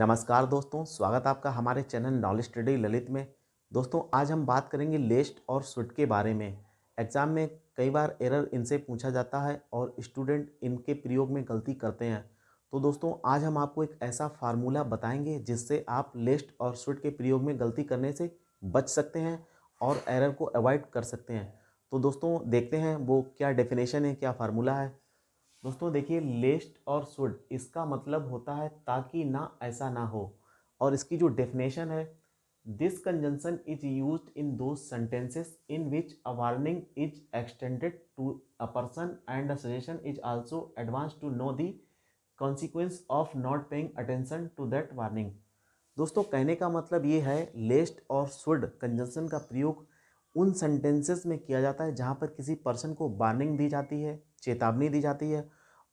नमस्कार दोस्तों स्वागत आपका हमारे चैनल नॉलेज स्टडी ललित में दोस्तों आज हम बात करेंगे लेस्ट और स्विट के बारे में एग्ज़ाम में कई बार एरर इनसे पूछा जाता है और स्टूडेंट इनके प्रयोग में गलती करते हैं तो दोस्तों आज हम आपको एक ऐसा फार्मूला बताएंगे जिससे आप लेस्ट और स्विट के प्रयोग में गलती करने से बच सकते हैं और एरर को अवॉइड कर सकते हैं तो दोस्तों देखते हैं वो क्या डेफिनेशन है क्या फार्मूला है दोस्तों देखिए लेस्ट और सुड इसका मतलब होता है ताकि ना ऐसा ना हो और इसकी जो डेफिनेशन है this conjunction is use in two sentences in which a warning is extended to a person and a suggestion is also advance to know the consequence of not paying attention to that warning दोस्तों कहने का मतलब ये है लेस्ट और should conjunction का प्रयोग उन सेंटेंसेस में किया जाता है जहाँ पर किसी पर्सन को वार्निंग दी जाती है चेतावनी दी जाती है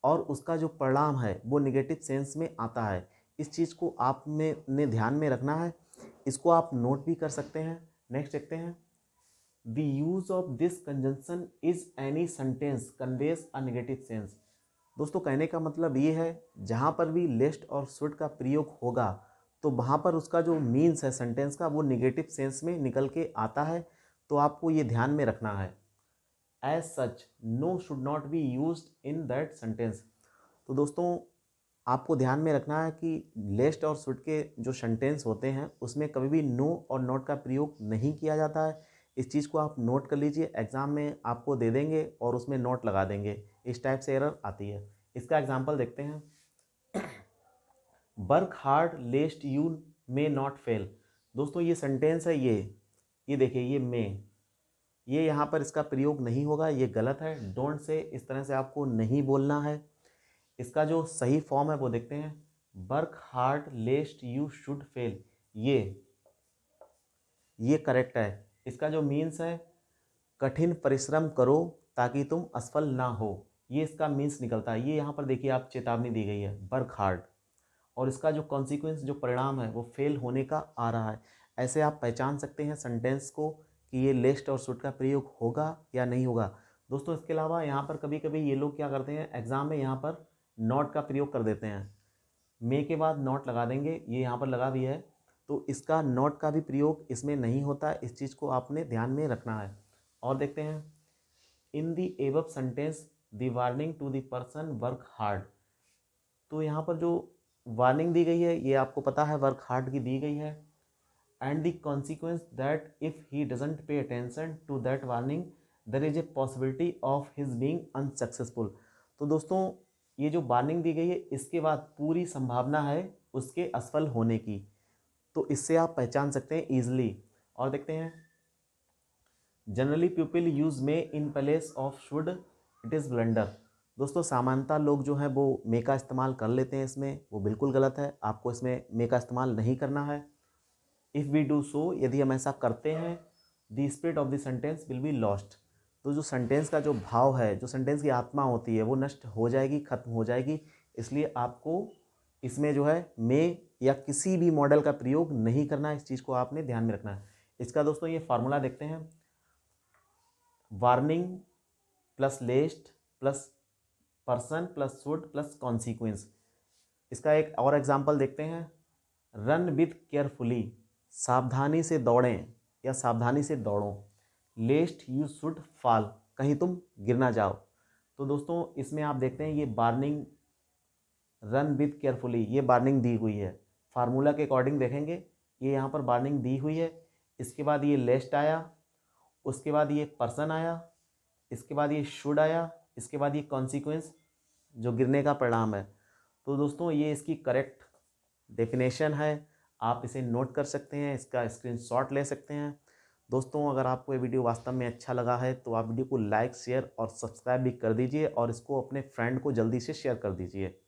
और उसका जो परिणाम है वो निगेटिव सेंस में आता है इस चीज़ को आप में ने ध्यान में रखना है इसको आप नोट भी कर सकते हैं नेक्स्ट देखते हैं the use of this conjunction is any sentence conveys a negative sense दोस्तों कहने का मतलब ये है जहाँ पर भी लेस्ट और शुड का प्रयोग होगा तो वहाँ पर उसका जो मीन्स है सेंटेंस का वो निगेटिव सेंस में निकल के आता है तो आपको ये ध्यान में रखना है as such no should not be use in that sentence तो दोस्तों आपको ध्यान में रखना है कि लेस्ट और सुट के जो सेंटेंस होते हैं उसमें कभी भी नो और नॉट का प्रयोग नहीं किया जाता है इस चीज़ को आप नोट कर लीजिए एग्ज़ाम में आपको दे देंगे और उसमें नोट लगा देंगे इस टाइप से एरर आती है इसका एग्जाम्पल देखते हैं work hard lest you may not fail दोस्तों ये सेंटेंस है ये ये देखिए ये मे ये यहाँ पर इसका प्रयोग नहीं होगा ये गलत है डोंट से इस तरह से आपको नहीं बोलना है इसका जो सही फॉर्म है वो देखते हैं work hard lest you should fail ये ये करेक्ट है इसका जो मीन्स है कठिन परिश्रम करो ताकि तुम असफल ना हो ये इसका मीन्स निकलता है ये यहाँ पर देखिए आप चेतावनी दी गई है वर्क हार्ड और इसका जो कॉन्सिक्वेंस जो परिणाम है वो फेल होने का आ रहा है ऐसे आप पहचान सकते हैं सेंटेंस को कि ये लेस्ट और सुट का प्रयोग होगा या नहीं होगा दोस्तों इसके अलावा यहाँ पर कभी कभी ये लोग क्या करते हैं एग्ज़ाम में यहाँ पर नॉट का प्रयोग कर देते हैं मे के बाद नॉट लगा देंगे ये यहाँ पर लगा भी है तो इसका नॉट का भी प्रयोग इसमें नहीं होता इस चीज़ को आपने ध्यान में रखना है और देखते हैं in the above sentence the warning to the person work hard तो यहाँ पर जो वार्निंग दी गई है ये आपको पता है वर्क हार्ड की दी गई है and the consequence that if he doesn't pay attention to that warning there is a possibility of his being unsuccessful तो दोस्तों ये जो वार्निंग दी गई है इसके बाद पूरी संभावना है उसके असफल होने की तो इससे आप पहचान सकते हैं ईजिली और देखते हैं generally people use may in place of should it is blunder दोस्तों सामान्यता लोग जो हैं वो मे का इस्तेमाल कर लेते हैं इसमें वो बिल्कुल गलत है आपको इसमें मे का इस्तेमाल नहीं करना है इफ़ वी डू सो यदि हम ऐसा करते हैं the spirit of the sentence will be lost तो जो सेंटेंस का जो भाव है जो सेंटेंस की आत्मा होती है वो नष्ट हो जाएगी खत्म हो जाएगी इसलिए आपको इसमें जो है मे या किसी भी मॉडल का प्रयोग नहीं करना इस चीज़ को आपने ध्यान में रखना है इसका दोस्तों ये फार्मूला देखते हैं warning plus lest plus person plus should plus consequence इसका एक और एग्जाम्पल देखते हैं रन विथ केयरफुली सावधानी से दौड़ें या सावधानी से दौड़ो लेस्ट यू शुड फॉल कहीं तुम गिर ना जाओ तो दोस्तों इसमें आप देखते हैं ये वार्निंग रन विथ केयरफुली ये वार्निंग दी हुई है फार्मूला के अकॉर्डिंग देखेंगे ये यहाँ पर वार्निंग दी हुई है इसके बाद ये लेस्ट आया उसके बाद ये पर्सन आया इसके बाद ये शुड आया इसके बाद ये कॉन्सिक्वेंस जो गिरने का परिणाम है तो दोस्तों ये इसकी करेक्ट डेफिनेशन है आप इसे नोट कर सकते हैं इसका स्क्रीनशॉट ले सकते हैं दोस्तों अगर आपको ये वीडियो वास्तव में अच्छा लगा है तो आप वीडियो को लाइक शेयर और सब्सक्राइब भी कर दीजिए और इसको अपने फ्रेंड को जल्दी से शेयर कर दीजिए